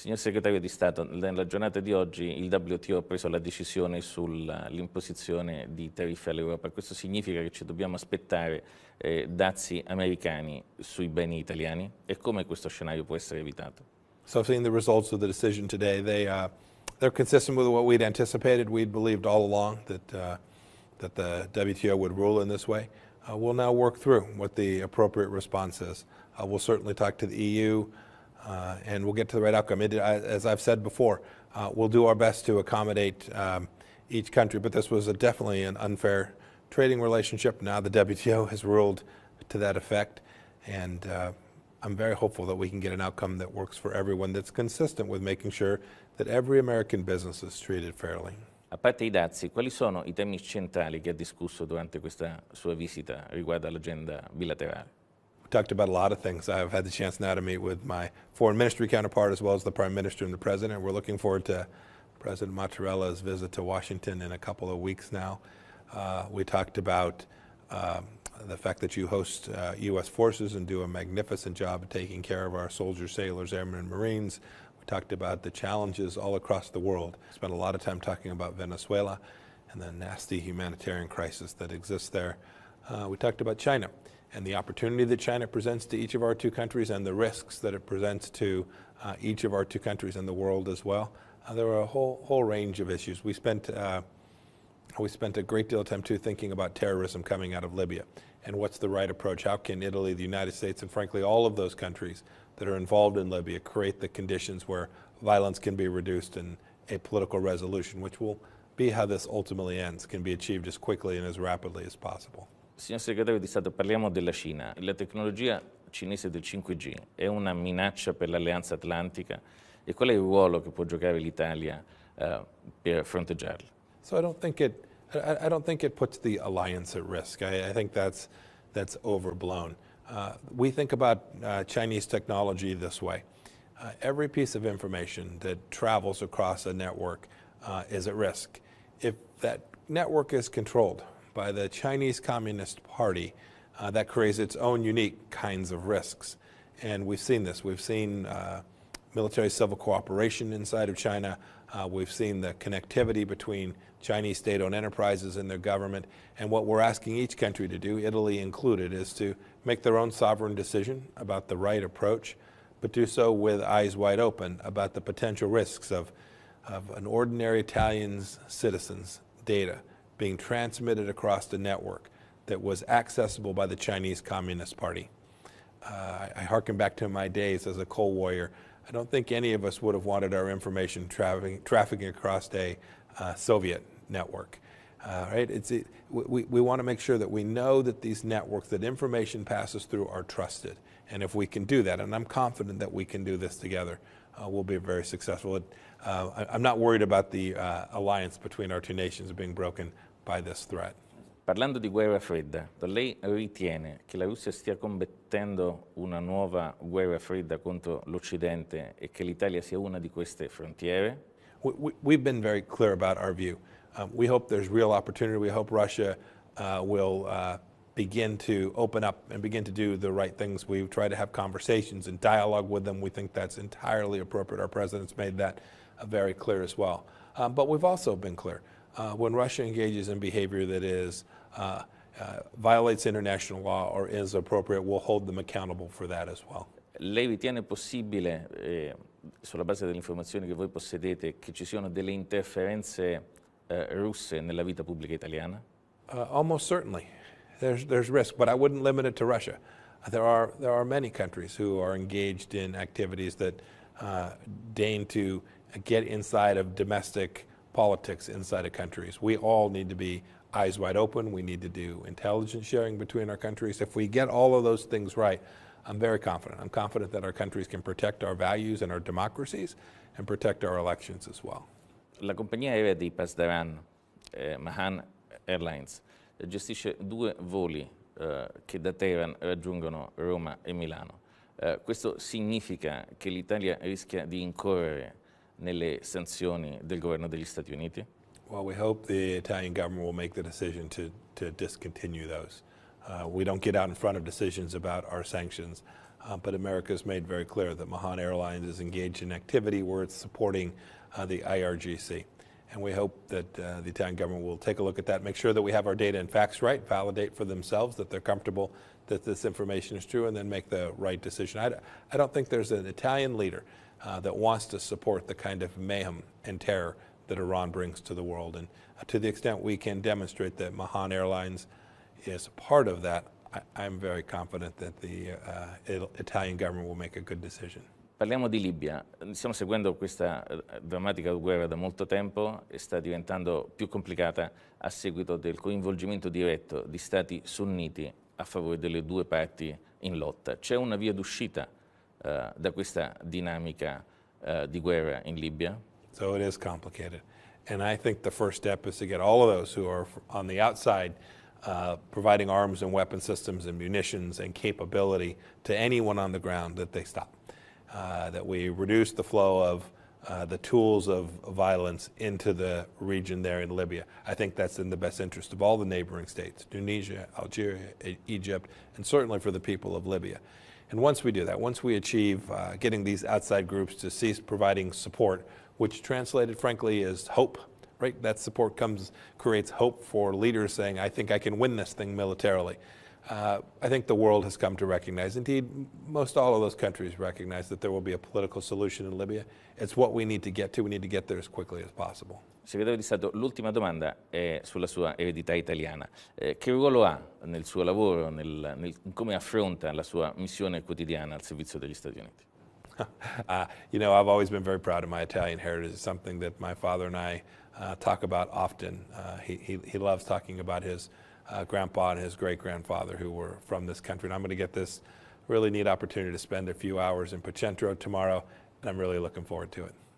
Signor Segretario di Stato, nella giornata di oggi il WTO ha preso la decisione sull'imposizione di tariffe all'Europa. Questo significa che ci dobbiamo aspettare eh, dazi americani sui beni italiani e come questo scenario può essere evitato? So I've seen the results of the decision today. They, uh, they're consistent with what we'd anticipated. We'd believed all along that, uh, that the WTO would rule in this way. Uh, we'll now work through what the appropriate response is. Uh, we'll certainly talk to the EU. uh, and we'll get to the right outcome. It, uh, as I've said before, uh, we'll do our best to accommodate um, each country, but this was a, definitely an unfair trading relationship. Now the WTO has ruled to that effect, and uh, I'm very hopeful that we can get an outcome that works for everyone that's consistent with making sure that every American business is treated fairly. A parte i dazi, quali sono i temi centrali che ha discusso durante questa sua visita riguardo all'agenda bilaterale? talked about a lot of things. I've had the chance now to meet with my foreign ministry counterpart as well as the prime minister and the president. We're looking forward to President Mattarella visit to Washington in a couple of weeks now. Uh, we talked about um, the fact that you host uh, U.S. forces and do a magnificent job of taking care of our soldiers, sailors, airmen, and Marines. We talked about the challenges all across the world. Spent a lot of time talking about Venezuela and the nasty humanitarian crisis that exists there. Uh, we talked about China and the opportunity that China presents to each of our two countries and the risks that it presents to uh, each of our two countries and the world as well. Uh, there were a whole, whole range of issues. We spent, uh, we spent a great deal of time, too, thinking about terrorism coming out of Libya and what's the right approach. How can Italy, the United States, and frankly, all of those countries that are involved in Libya create the conditions where violence can be reduced and a political resolution, which will be how this ultimately ends, can be achieved as quickly and as rapidly as possible. Signor segretario di Stato, parliamo della Cina. La tecnologia cinese del 5G è una minaccia per l'alleanza atlantica e qual è il ruolo che può giocare l'Italia uh, per fronteggiarla? So I don't think it I, I don't think it puts the alliance at risk. I, I think that's that's overblown. Uh, we think about uh, Chinese technology this way. Uh, every piece of information that travels across a network uh, is at risk. If that network is controlled by the Chinese Communist Party uh, that creates its own unique kinds of risks. And we've seen this. We've seen uh, military civil cooperation inside of China. Uh, we've seen the connectivity between Chinese state owned enterprises and their government. And what we're asking each country to do, Italy included, is to make their own sovereign decision about the right approach, but do so with eyes wide open about the potential risks of, of an ordinary Italian's citizens' data being transmitted across the network that was accessible by the Chinese Communist Party. Uh, I, harken back to my days as a coal warrior. I don't think any of us would have wanted our information trafficking, trafficking across a uh, Soviet network. Uh, right? It's, it, we, we want to make sure that we know that these networks that information passes through are trusted. And if we can do that, and I'm confident that we can do this together, uh, we'll be very successful. It, uh, I, am not worried about the uh, alliance between our two nations being broken by this threat. Parlando di guerra fredda, lei ritiene che la Russia stia combattendo una nuova guerra fredda contro l'Occidente e che l'Italia sia una di queste frontiere? We, we've been very clear about our view. Um, we hope there's real opportunity. We hope Russia uh, will uh, begin to open up and begin to do the right things. We've tried to have conversations and dialogue with them. We think that's entirely appropriate. Our president's made that uh, very clear as well. Um, but we've also been clear uh, when Russia engages in behavior that is uh, uh, violates international law or is appropriate, we'll hold them accountable for that as well. Lei ritiene possibile, eh, sulla base delle informazioni che voi possedete, che ci siano delle interferenze eh, russe nella vita pubblica italiana? Uh, almost certainly. There's, there's risk, but I wouldn't limit it to Russia. There are, there are many countries who are engaged in activities that uh, deign to get inside of domestic politics inside of countries. We all need to be eyes wide open. We need to do intelligence sharing between our countries. If we get all of those things right, I'm very confident. I'm confident that our countries can protect our values and our democracies and protect our elections as well. La compagnia aerea di Pasdaran, eh, Mahan Airlines, gestisce due voli eh, che da Teheran raggiungono Roma e Milano. Eh, questo significa che l'Italia rischia di incorrere nelle sanzioni del governo degli Stati Uniti? Well, we hope the Italian government will make the decision to, to discontinue those. Uh, we don't get out in front of decisions about our sanctions, uh, but America has made very clear that Mahan Airlines is engaged in activity where it's supporting uh, the IRGC. And we hope that uh, the Italian government will take a look at that, make sure that we have our data and facts right, validate for themselves that they're comfortable that this information is true, and then make the right decision. I, I don't think there's an Italian leader uh, that wants to support the kind of mayhem and terror that Iran brings to the world. And uh, to the extent we can demonstrate that Mahan Airlines is part of that, I, am very confident that the uh, Italian government will make a good decision. Parliamo di Libia, stiamo seguendo questa uh, drammatica guerra da molto tempo e sta diventando più complicata a seguito del coinvolgimento diretto di stati sunniti a favore delle due parti in lotta. C'è una via d'uscita Eh, da questa dinamica uh, di guerra in Libia. So it is complicated. And I think the first step is to get all of those who are on the outside uh, providing arms and weapon systems and munitions and capability to anyone on the ground that they stop. Uh, that we reduce the flow of uh, the tools of violence into the region there in Libya. I think that's in the best interest of all the neighboring states Tunisia, Algeria, Egypt, and certainly for the people of Libya. And once we do that, once we achieve uh, getting these outside groups to cease providing support, which translated frankly is hope, right? That support comes, creates hope for leaders saying, I think I can win this thing militarily. Uh, I think the world has come to recognize, indeed, most all of those countries recognize that there will be a political solution in Libya. It's what we need to get to. We need to get there as quickly as possible. Segretario di Stato, l'ultima domanda è sulla sua eredità italiana. Eh, che ruolo ha nel suo lavoro, nel, nel, come affronta la sua missione quotidiana al servizio degli Stati Uniti? Uh, you know, I've always been very proud of my Italian heritage. It's something that my father and I uh, talk about often. Uh, he, he, he, loves talking about his uh, grandpa and his great grandfather who were from this country. And I'm going to get this really neat opportunity to spend a few hours in Pocentro tomorrow, and I'm really looking forward to it.